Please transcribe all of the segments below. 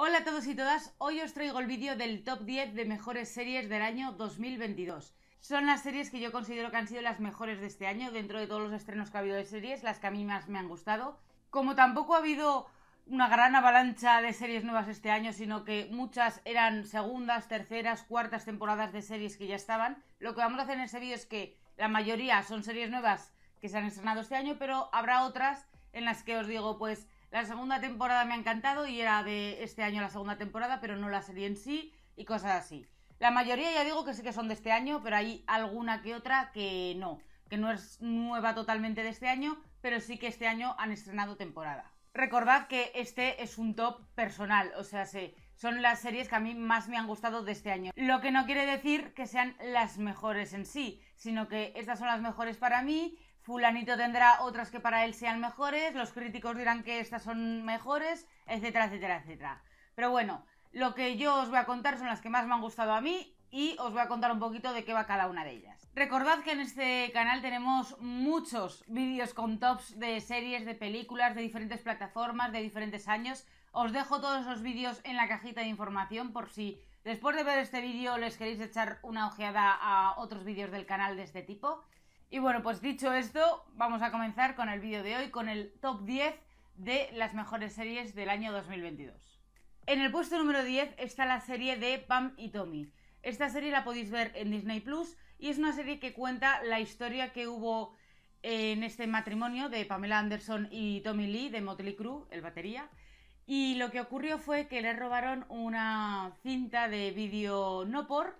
Hola a todos y todas, hoy os traigo el vídeo del top 10 de mejores series del año 2022. Son las series que yo considero que han sido las mejores de este año, dentro de todos los estrenos que ha habido de series, las que a mí más me han gustado. Como tampoco ha habido una gran avalancha de series nuevas este año, sino que muchas eran segundas, terceras, cuartas temporadas de series que ya estaban, lo que vamos a hacer en este vídeo es que la mayoría son series nuevas que se han estrenado este año, pero habrá otras en las que os digo, pues la segunda temporada me ha encantado y era de este año la segunda temporada, pero no la serie en sí y cosas así. La mayoría ya digo que sí que son de este año, pero hay alguna que otra que no, que no es nueva totalmente de este año, pero sí que este año han estrenado temporada. Recordad que este es un top personal, o sea, son las series que a mí más me han gustado de este año. Lo que no quiere decir que sean las mejores en sí, sino que estas son las mejores para mí fulanito tendrá otras que para él sean mejores, los críticos dirán que estas son mejores, etcétera, etcétera, etcétera. Pero bueno, lo que yo os voy a contar son las que más me han gustado a mí y os voy a contar un poquito de qué va cada una de ellas. Recordad que en este canal tenemos muchos vídeos con tops de series, de películas, de diferentes plataformas, de diferentes años. Os dejo todos los vídeos en la cajita de información por si después de ver este vídeo les queréis echar una ojeada a otros vídeos del canal de este tipo. Y bueno, pues dicho esto, vamos a comenzar con el vídeo de hoy, con el top 10 de las mejores series del año 2022. En el puesto número 10 está la serie de Pam y Tommy. Esta serie la podéis ver en Disney Plus y es una serie que cuenta la historia que hubo en este matrimonio de Pamela Anderson y Tommy Lee de Motley Crue, el batería. Y lo que ocurrió fue que le robaron una cinta de vídeo no por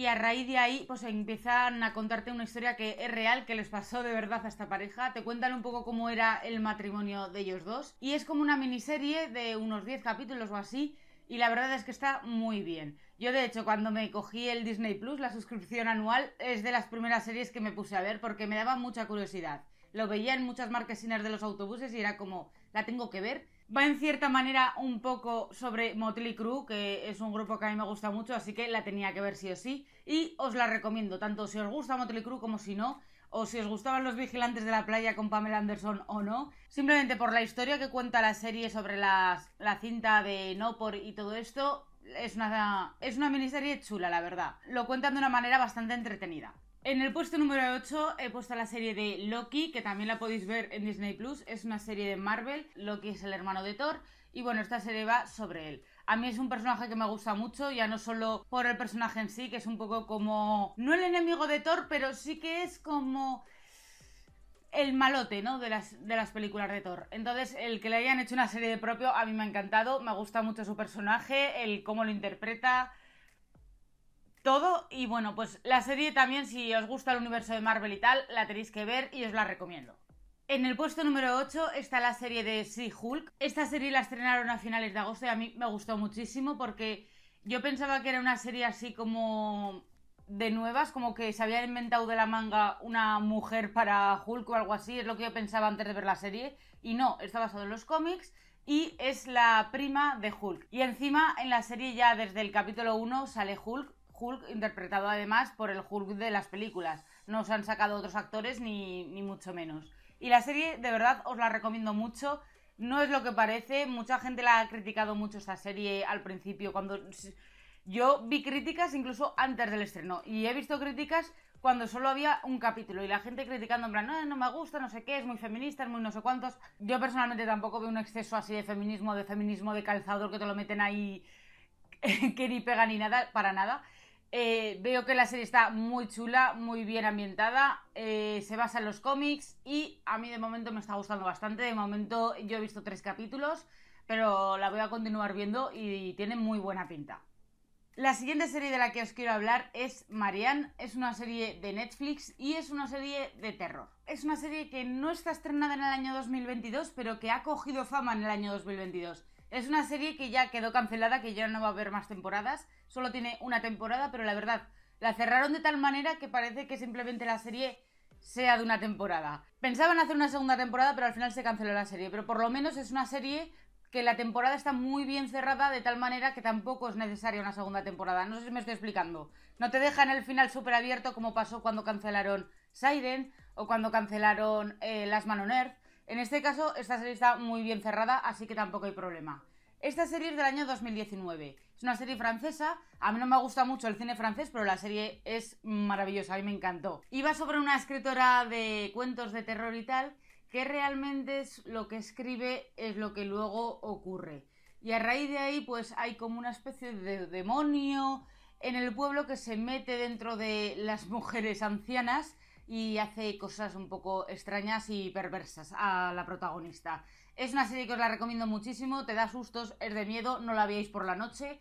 y a raíz de ahí pues empiezan a contarte una historia que es real, que les pasó de verdad a esta pareja, te cuentan un poco cómo era el matrimonio de ellos dos y es como una miniserie de unos 10 capítulos o así y la verdad es que está muy bien. Yo de hecho cuando me cogí el Disney Plus, la suscripción anual, es de las primeras series que me puse a ver porque me daba mucha curiosidad lo veía en muchas marquesinas de los autobuses y era como, la tengo que ver. Va en cierta manera un poco sobre Motley Crue, que es un grupo que a mí me gusta mucho, así que la tenía que ver sí o sí. Y os la recomiendo, tanto si os gusta Motley Crue como si no, o si os gustaban los vigilantes de la playa con Pamela Anderson o no, simplemente por la historia que cuenta la serie sobre la cinta de Nopor y todo esto, es una, es una miniserie chula, la verdad. Lo cuentan de una manera bastante entretenida. En el puesto número 8 he puesto la serie de Loki, que también la podéis ver en Disney Plus. Es una serie de Marvel. Loki es el hermano de Thor. Y bueno, esta serie va sobre él. A mí es un personaje que me gusta mucho, ya no solo por el personaje en sí, que es un poco como. No el enemigo de Thor, pero sí que es como el malote, ¿no? De las, de las películas de Thor. Entonces, el que le hayan hecho una serie de propio, a mí me ha encantado, me gusta mucho su personaje, el cómo lo interpreta, todo. Y bueno, pues la serie también, si os gusta el universo de Marvel y tal, la tenéis que ver y os la recomiendo. En el puesto número 8 está la serie de Sea Hulk. Esta serie la estrenaron a finales de agosto y a mí me gustó muchísimo porque yo pensaba que era una serie así como de nuevas, como que se había inventado de la manga una mujer para Hulk o algo así, es lo que yo pensaba antes de ver la serie. Y no, está basado en los cómics y es la prima de Hulk. Y encima en la serie ya desde el capítulo 1 sale Hulk, Hulk interpretado además por el Hulk de las películas. No se han sacado otros actores ni, ni mucho menos. Y la serie, de verdad, os la recomiendo mucho. No es lo que parece, mucha gente la ha criticado mucho esta serie al principio, cuando yo vi críticas incluso antes del estreno y he visto críticas cuando solo había un capítulo y la gente criticando en plan, no, no me gusta, no sé qué, es muy feminista, es muy no sé cuántos. Yo personalmente tampoco veo un exceso así de feminismo, de feminismo de calzador que te lo meten ahí que ni pega ni nada, para nada. Eh, veo que la serie está muy chula, muy bien ambientada, eh, se basa en los cómics y a mí de momento me está gustando bastante. De momento yo he visto tres capítulos, pero la voy a continuar viendo y tiene muy buena pinta. La siguiente serie de la que os quiero hablar es Marianne, es una serie de Netflix y es una serie de terror. Es una serie que no está estrenada en el año 2022, pero que ha cogido fama en el año 2022. Es una serie que ya quedó cancelada, que ya no va a haber más temporadas. Solo tiene una temporada, pero la verdad, la cerraron de tal manera que parece que simplemente la serie sea de una temporada. Pensaban hacer una segunda temporada, pero al final se canceló la serie. Pero por lo menos es una serie que la temporada está muy bien cerrada de tal manera que tampoco es necesaria una segunda temporada. No sé si me estoy explicando. No te dejan el final súper abierto como pasó cuando cancelaron Siren o cuando cancelaron eh, Las Man on Earth. En este caso, esta serie está muy bien cerrada, así que tampoco hay problema. Esta serie es del año 2019. Es una serie francesa. A mí no me gusta mucho el cine francés, pero la serie es maravillosa. A mí me encantó. va sobre una escritora de cuentos de terror y tal, que realmente es lo que escribe es lo que luego ocurre. Y a raíz de ahí, pues hay como una especie de demonio en el pueblo que se mete dentro de las mujeres ancianas y hace cosas un poco extrañas y perversas a la protagonista. Es una serie que os la recomiendo muchísimo, te da sustos, es de miedo, no la veáis por la noche.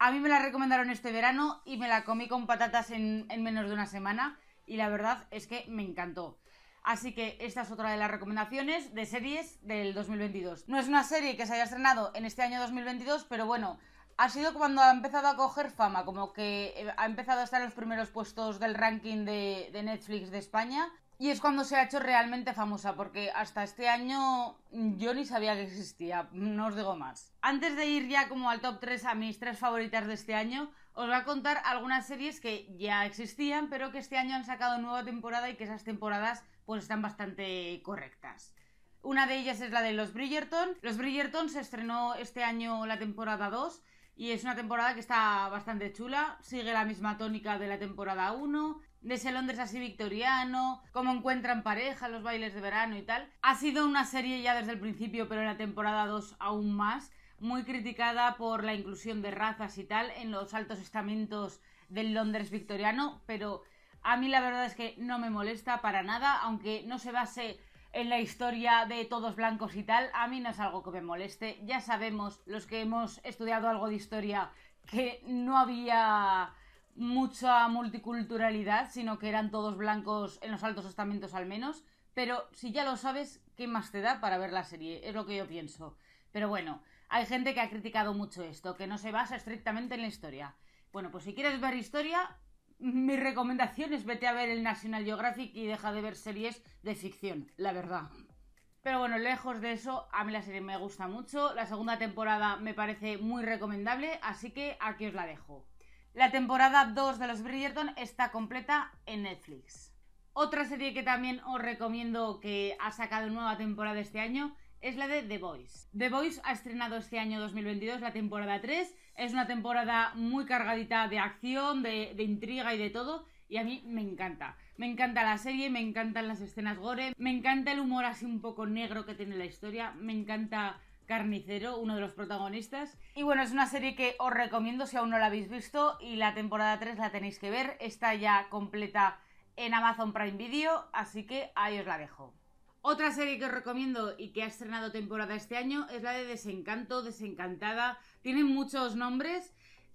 A mí me la recomendaron este verano y me la comí con patatas en, menos de una semana y la verdad es que me encantó. Así que esta es otra de las recomendaciones de series del 2022. No es una serie que se haya estrenado en este año 2022, pero bueno, ha sido cuando ha empezado a coger fama, como que eh, ha empezado a estar en los primeros puestos del ranking de, Netflix de España. Y es cuando se ha hecho realmente famosa, porque hasta este año yo ni sabía que existía, no os digo más. Antes de ir ya como al top 3 a mis tres favoritas de este año, os voy a contar algunas series que ya existían, pero que este año han sacado nueva temporada y que esas temporadas pues están bastante correctas. Una de ellas es la de Los Bridgerton. Los Bridgerton se estrenó este año la temporada 2 y es una temporada que está bastante chula, sigue la misma tónica de la temporada 1, de ese Londres así victoriano, cómo encuentran pareja, los bailes de verano y tal. Ha sido una serie ya desde el principio, pero en la temporada 2 aún más, muy criticada por la inclusión de razas y tal en los altos estamentos del Londres victoriano, pero a mí la verdad es que no me molesta para nada, aunque no se base en la historia de todos blancos y tal, a mí no es algo que me moleste. Ya sabemos, los que hemos estudiado algo de historia, que no había mucha multiculturalidad, sino que eran todos blancos en los altos estamentos al menos. Pero si ya lo sabes, ¿qué más te da para ver la serie? Es lo que yo pienso. Pero bueno, hay gente que ha criticado mucho esto, que no se basa estrictamente en la historia. Bueno, pues si quieres ver historia, mi recomendación es vete a ver el National Geographic y deja de ver series de ficción, la verdad. Pero bueno, lejos de eso, a mí la serie me gusta mucho. La segunda temporada me parece muy recomendable, así que aquí os la dejo. La temporada 2 de los Bridgerton está completa en Netflix. Otra serie que también os recomiendo que ha sacado nueva temporada este año es la de The Voice. The Voice ha estrenado este año 2022 la temporada 3 es una temporada muy cargadita de acción, de, intriga y de todo. Y a mí me encanta. Me encanta la serie, me encantan las escenas gore, me encanta el humor así un poco negro que tiene la historia, me encanta Carnicero, uno de los protagonistas. Y bueno, es una serie que os recomiendo si aún no la habéis visto y la temporada 3 la tenéis que ver, está ya completa en Amazon Prime Video, así que ahí os la dejo. Otra serie que os recomiendo y que ha estrenado temporada este año es la de Desencanto, Desencantada. Tiene muchos nombres.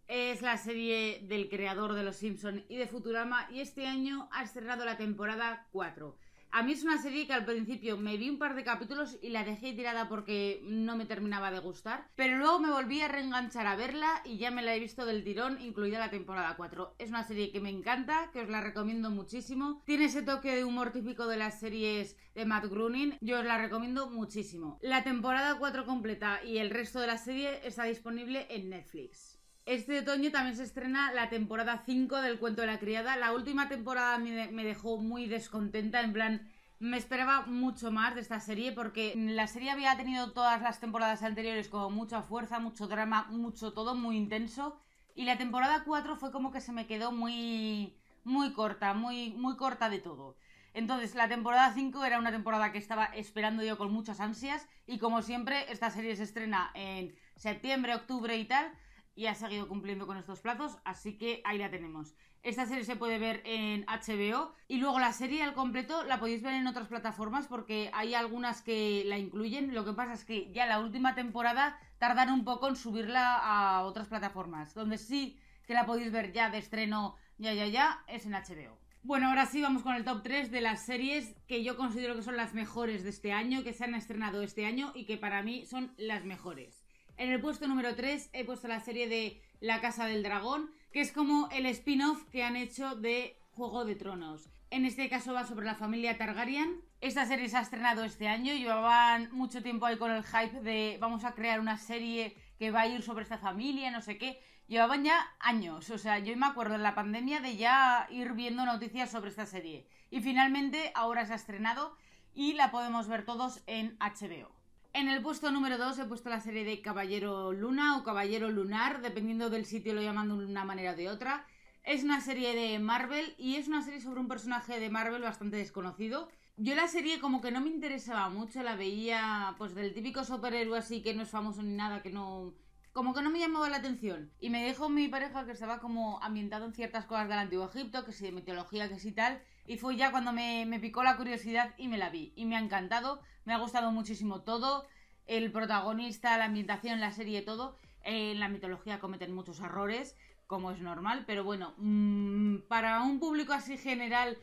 Es la serie del creador de Los Simpson y de Futurama y este año ha estrenado la temporada 4. A mí es una serie que al principio me vi un par de capítulos y la dejé tirada porque no me terminaba de gustar, pero luego me volví a reenganchar a verla y ya me la he visto del tirón, incluida la temporada 4. Es una serie que me encanta, que os la recomiendo muchísimo. Tiene ese toque de humor típico de las series de Matt Groening, yo os la recomiendo muchísimo. La temporada 4 completa y el resto de la serie está disponible en Netflix. Este otoño también se estrena la temporada 5 del Cuento de la Criada. La última temporada me dejó muy descontenta, en plan, me esperaba mucho más de esta serie porque la serie había tenido todas las temporadas anteriores Con mucha fuerza, mucho drama, mucho todo muy intenso. Y la temporada 4 fue como que se me quedó muy, muy corta, muy, muy corta de todo. Entonces, la temporada 5 era una temporada que estaba esperando yo con muchas ansias y como siempre, esta serie se estrena en septiembre, octubre y tal, y ha seguido cumpliendo con estos plazos, así que ahí la tenemos. Esta serie se puede ver en HBO y luego la serie al completo la podéis ver en otras plataformas porque hay algunas que la incluyen. Lo que pasa es que ya la última temporada tardan un poco en subirla a otras plataformas, donde sí que la podéis ver ya de estreno, ya, ya, ya, es en HBO. Bueno, ahora sí vamos con el top 3 de las series que yo considero que son las mejores de este año, que se han estrenado este año y que para mí son las mejores. En el puesto número 3 he puesto la serie de La Casa del Dragón, que es como el spin-off que han hecho de Juego de Tronos. En este caso va sobre la familia Targaryen. Esta serie se ha estrenado este año, llevaban mucho tiempo ahí con el hype de vamos a crear una serie que va a ir sobre esta familia, no sé qué. Llevaban ya años, o sea, yo me acuerdo en la pandemia de ya ir viendo noticias sobre esta serie. Y finalmente ahora se ha estrenado y la podemos ver todos en HBO. En el puesto número 2 he puesto la serie de Caballero Luna o Caballero Lunar, dependiendo del sitio lo llamando de una manera o de otra. Es una serie de Marvel y es una serie sobre un personaje de Marvel bastante desconocido. Yo la serie como que no me interesaba mucho, la veía pues del típico superhéroe así que no es famoso ni nada, que no... Como que no me llamaba la atención. Y me dijo mi pareja que estaba como ambientado en ciertas cosas del Antiguo Egipto, que sí, de mitología, que si tal. Y fue ya cuando me picó la curiosidad y me la vi. Y me ha encantado. Me ha gustado muchísimo todo. El protagonista, la ambientación, la serie, todo. Eh, en la mitología cometen muchos errores, como es normal, pero bueno, mm, para un público así general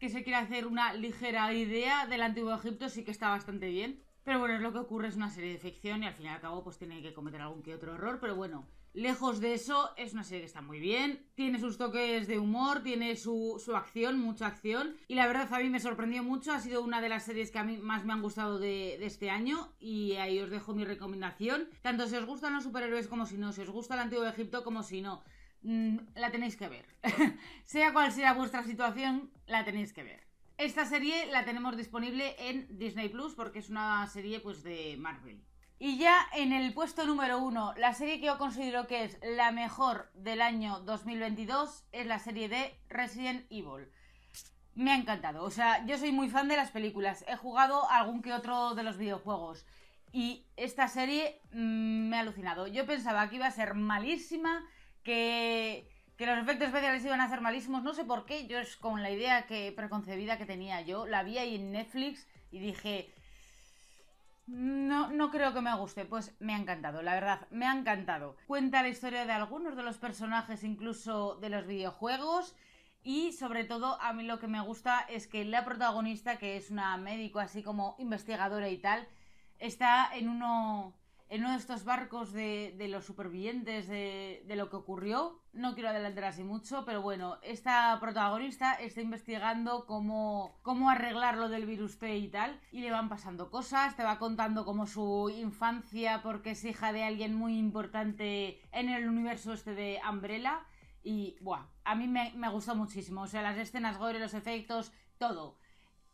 que se quiera hacer una ligera idea del antiguo Egipto sí que está bastante bien. Pero bueno, es lo que ocurre, es una serie de ficción y al fin y al cabo pues tiene que cometer algún que otro error, pero bueno, Lejos de eso, es una serie que está muy bien, tiene sus toques de humor, tiene su, acción, mucha acción, y la verdad a mí me sorprendió mucho, ha sido una de las series que a mí más me han gustado de, este año, y ahí os dejo mi recomendación, tanto si os gustan los superhéroes como si no, si os gusta el Antiguo Egipto como si no, mm, la tenéis que ver. sea cual sea vuestra situación, la tenéis que ver. Esta serie la tenemos disponible en Disney Plus porque es una serie pues de Marvel. Y ya en el puesto número uno, la serie que yo considero que es la mejor del año 2022 es la serie de Resident Evil. Me ha encantado, o sea, yo soy muy fan de las películas, he jugado algún que otro de los videojuegos y esta serie mm, me ha alucinado. Yo pensaba que iba a ser malísima, que, los efectos especiales iban a ser malísimos, no sé por qué, yo es con la idea que preconcebida que tenía yo, la vi ahí en Netflix y dije, no, no creo que me guste, pues me ha encantado, la verdad, me ha encantado. Cuenta la historia de algunos de los personajes, incluso de los videojuegos, y sobre todo a mí lo que me gusta es que la protagonista, que es una médico así como investigadora y tal, está en uno en uno de estos barcos de, de los supervivientes de, de, lo que ocurrió. No quiero adelantar así mucho, pero bueno, esta protagonista está investigando cómo, cómo arreglar lo del virus T y tal, y le van pasando cosas, te va contando como su infancia, porque es hija de alguien muy importante en el universo este de Umbrella. Y, buah, a mí me, me gustó muchísimo. O sea, las escenas gore, los efectos, todo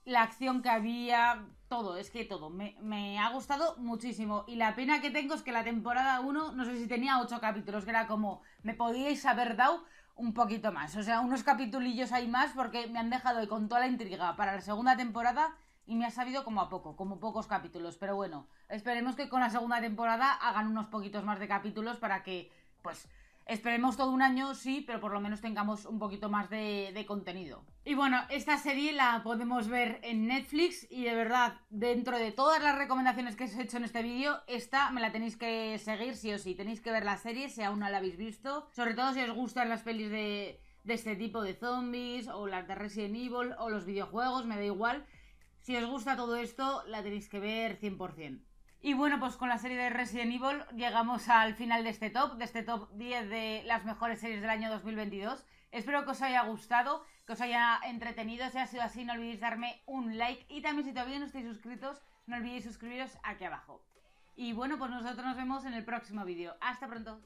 la acción que había, todo, es que todo. Me, ha gustado muchísimo. Y la pena que tengo es que la temporada 1, no sé si tenía 8 capítulos, que era como, me podíais haber dado un poquito más. O sea, unos capitulillos hay más porque me han dejado con toda la intriga para la segunda temporada y me ha sabido como a poco, como pocos capítulos. Pero bueno, esperemos que con la segunda temporada hagan unos poquitos más de capítulos para que, pues, Esperemos todo un año, sí, pero por lo menos tengamos un poquito más de, contenido. Y bueno, esta serie la podemos ver en Netflix y de verdad, dentro de todas las recomendaciones que os he hecho en este vídeo, esta me la tenéis que seguir sí o sí. Tenéis que ver la serie si aún no la habéis visto. Sobre todo si os gustan las pelis de, de este tipo de zombies o las de Resident Evil o los videojuegos, me da igual. Si os gusta todo esto, la tenéis que ver 100%. Y bueno, pues con la serie de Resident Evil llegamos al final de este top, de este top 10 de las mejores series del año 2022. Espero que os haya gustado, que os haya entretenido. Si ha sido así, no olvidéis darme un like y también si todavía no estáis suscritos, no olvidéis suscribiros aquí abajo. Y bueno, pues nosotros nos vemos en el próximo vídeo. Hasta pronto.